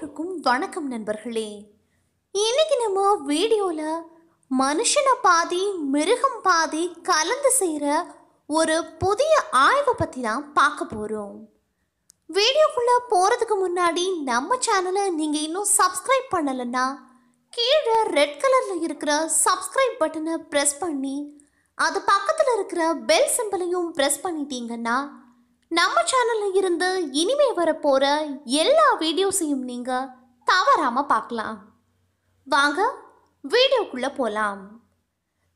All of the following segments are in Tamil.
எல்லோருக்கும் வணக்கம் நண்பர்களே இன்னைக்கு நம்ம வீடியோவில் மனுஷனை பாதி மிருகம் பாதி கலந்து செய்கிற ஒரு புதிய ஆய்வை பற்றி தான் பார்க்க போகிறோம் வீடியோக்குள்ளே போகிறதுக்கு முன்னாடி நம்ம சேனலை நீங்கள் இன்னும் சப்ஸ்கிரைப் பண்ணலைன்னா கீழே ரெட் கலரில் இருக்கிற சப்ஸ்கிரைப் பட்டனை ப்ரெஸ் பண்ணி அது பக்கத்தில் இருக்கிற பெல் சிம்பிளையும் ப்ரெஸ் பண்ணிட்டீங்கன்னா நம்ம சேனலில் இருந்து இனிமே வரப்போகிற எல்லா வீடியோஸையும் நீங்கள் தவறாமல் பார்க்கலாம் வாங்க வீடியோக்குள்ளே போகலாம்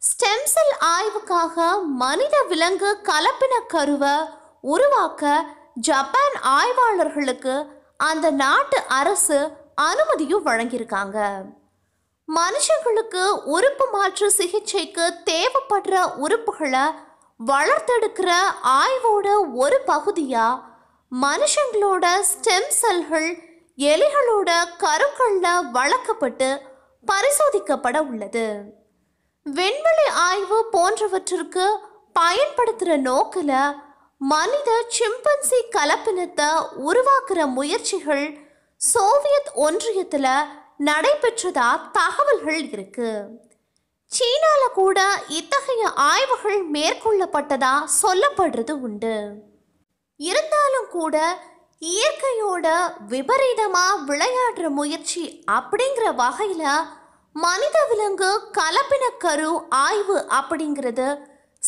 ஸ்டெம் செல் ஆய்வுக்காக மனித விலங்கு கலப்பின கருவை உருவாக்க ஜப்பான் ஆய்வாளர்களுக்கு அந்த நாட்டு அரசு அனுமதியும் வழங்கியிருக்காங்க மனுஷங்களுக்கு உறுப்பு மாற்று சிகிச்சைக்கு தேவைப்படுற உறுப்புகளை வளர்த்தெடுக்கிற ஆய்வோட ஒரு பகுதியாக மனுஷங்களோட ஸ்டெம் செல்கள் எலிகளோட கருக்கள்ல வளர்க்கப்பட்டு பரிசோதிக்கப்பட உள்ளது விண்வெளி ஆய்வு போன்றவற்றிற்கு பயன்படுத்துகிற நோக்கில் மனித சிம்பன்சி கலப்பினத்தை உருவாக்குற முயற்சிகள் சோவியத் ஒன்றியத்தில் நடைபெற்றதா தகவல்கள் இருக்குது சீனால கூட இத்தகைய ஆய்வுகள் மேற்கொள்ளப்பட்டதா சொல்லப்படுறது உண்டு இருந்தாலும் கூட இயற்கையோட விபரீதமாக விளையாடுற முயற்சி அப்படிங்கிற வகையில் மனித விலங்கு கலப்பின கரு ஆய்வு அப்படிங்கிறது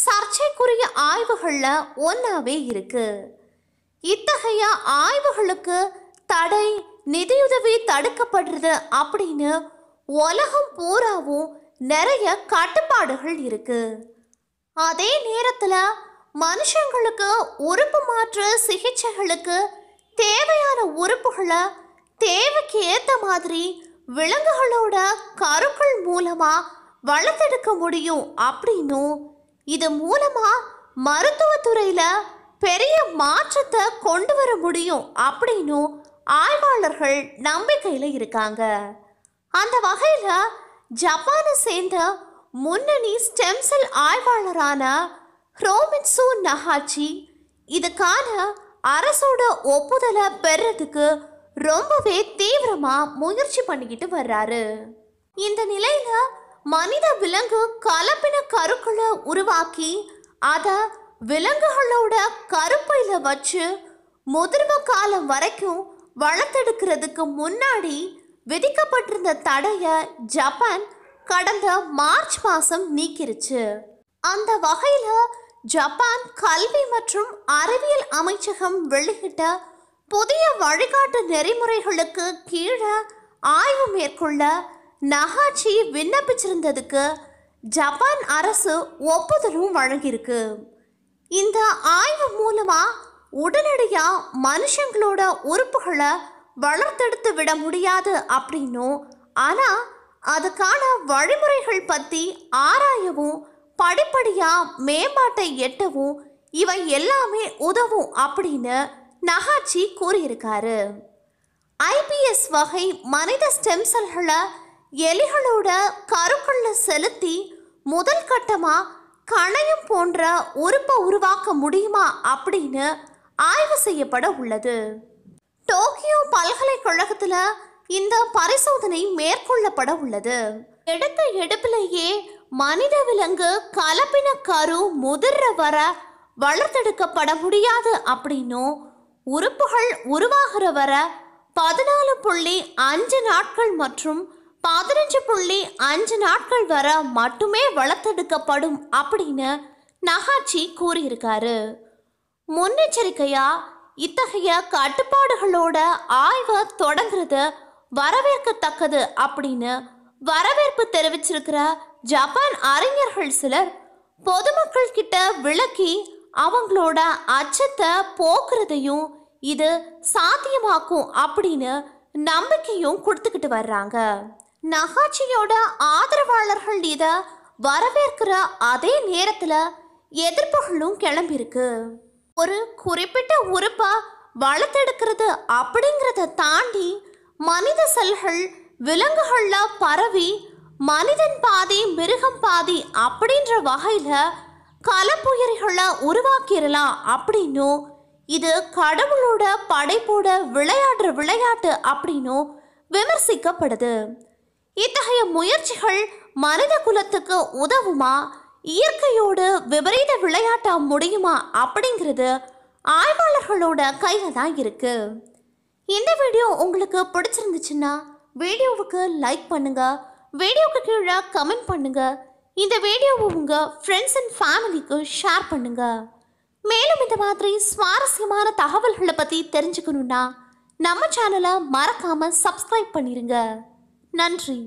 சர்ச்சைக்குரிய ஆய்வுகளில் ஒன்றாவே இருக்கு இத்தகைய ஆய்வுகளுக்கு தடை நிதியுதவி தடுக்கப்படுறது அப்படின்னு உலகம் பூராவும் நிறைய கட்டுப்பாடுகள் இருக்கு அதே நேரத்தில் மனுஷங்களுக்கு உறுப்பு மாற்று சிகிச்சைகளுக்கு தேவையான உறுப்புகளை தேவைக்கு ஏற்ற மாதிரி விலங்குகளோட கருக்கள் மூலமாக வளர்த்தெடுக்க முடியும் அப்படின்னும் இது மூலமாக மருத்துவத்துறையில் பெரிய மாற்றத்தை கொண்டு வர முடியும் அப்படின்னும் ஆய்வாளர்கள் நம்பிக்கையில் இருக்காங்க அந்த வகையில் ஜப்பானை சேர்ந்த முன்னணி ஸ்டெம் செல் ஆய்வாளரான ஹ்ரோமிட்சு நஹாச்சி இதுக்கான அரசோட ஒப்புதலை பெறதுக்கு ரொம்பவே தீவிரமாக முயற்சி பண்ணிக்கிட்டு வர்றாரு இந்த நிலையில் மனித விலங்கு கலப்பின கருக்களை உருவாக்கி அதை விலங்குகளோட கருப்பையில் வச்சு முதிர்வு காலம் வரைக்கும் வளர்த்தெடுக்கிறதுக்கு முன்னாடி விதிக்கப்பட்டிருந்த தடையை ஜப்பான் கடந்த மார்ச் மாதம் நீக்கிருச்சு அந்த வகையில் ஜப்பான் கல்வி மற்றும் அறிவியல் அமைச்சகம் வெளியிட்ட புதிய வழிகாட்டு நெறிமுறைகளுக்கு கீழே ஆய்வு மேற்கொள்ள நகாச்சி விண்ணப்பிச்சிருந்ததுக்கு ஜப்பான் அரசு ஒப்புதலும் வழங்கியிருக்கு இந்த ஆய்வு மூலமாக உடனடியாக மனுஷங்களோட உறுப்புகளை வளர்த்தெடுத்து விட முடியாது அப்படின்னும் ஆனால் அதுக்கான வழிமுறைகள் பற்றி ஆராயவும் படிப்படியாக மேம்பாட்டை எட்டவும் இவை எல்லாமே உதவும் அப்படின்னு நகாச்சி கூறியிருக்காரு ஐபிஎஸ் வகை மனித ஸ்டெம் செல்களை எலிகளோட கருக்களில் செலுத்தி முதல் கட்டமாக கணையம் போன்ற உறுப்பை உருவாக்க முடியுமா அப்படின்னு ஆய்வு செய்யப்பட உள்ளது டோக்கியோ பல்கலைக்கழகத்தில் இந்த பரிசோதனை மேற்கொள்ளப்பட உள்ளது எடுத்த எடுப்பிலேயே மனித விலங்கு கலப்பின கரு முதிர்ற வர வளர்த்தெடுக்கப்பட முடியாது அப்படின்னும் உறுப்புகள் உருவாகிற வர பதினாலு புள்ளி அஞ்சு நாட்கள் மற்றும் பதினஞ்சு புள்ளி அஞ்சு நாட்கள் வர மட்டுமே வளர்த்தெடுக்கப்படும் அப்படின்னு நகாச்சி கூறியிருக்காரு முன்னெச்சரிக்கையாக இத்தகைய கட்டுப்பாடுகளோட ஆய்வை தொடங்குறது வரவேற்கத்தக்கது அப்படின்னு வரவேற்பு தெரிவிச்சிருக்கிற ஜப்பான் அறிஞர்கள் சிலர் பொதுமக்கள் கிட்ட விளக்கி அவங்களோட அச்சத்தை போக்குறதையும் இது சாத்தியமாக்கும் அப்படின்னு நம்பிக்கையும் கொடுத்துக்கிட்டு வர்றாங்க நகாட்சியோட ஆதரவாளர்கள் இதை வரவேற்கிற அதே நேரத்தில் எதிர்ப்புகளும் கிளம்பியிருக்கு ஒரு குறிப்பிட்ட உறுப்பா வளர்த்தெடுக்கிறது அப்படிங்கிறத தாண்டி மனித செல்கள் விலங்குகள்ல பரவி மனிதன் பாதி மிருகம் பாதி அப்படின்ற வகையில் கலப்புயிரிகளை உருவாக்கிடலாம் அப்படின்னும் இது கடவுளோட படைப்போட விளையாடுற விளையாட்டு அப்படின்னும் விமர்சிக்கப்படுது இத்தகைய முயற்சிகள் மனித குலத்துக்கு உதவுமா இயற்கையோடு விபரீத விளையாட்ட முடியுமா அப்படிங்கிறது ஆய்வாளர்களோட கையில் தான் இருக்கு இந்த வீடியோ உங்களுக்கு பிடிச்சிருந்துச்சுன்னா வீடியோவுக்கு லைக் பண்ணுங்க வீடியோவுக்கு கீழே கமெண்ட் பண்ணுங்க இந்த வீடியோவை உங்கள் ஃப்ரெண்ட்ஸ் அண்ட் ஃபேமிலிக்கு ஷேர் பண்ணுங்க மேலும் இந்த மாதிரி சுவாரஸ்யமான தகவல்களை பற்றி தெரிஞ்சுக்கணுன்னா நம்ம சேனலை மறக்காமல் சப்ஸ்கிரைப் பண்ணிடுங்க நன்றி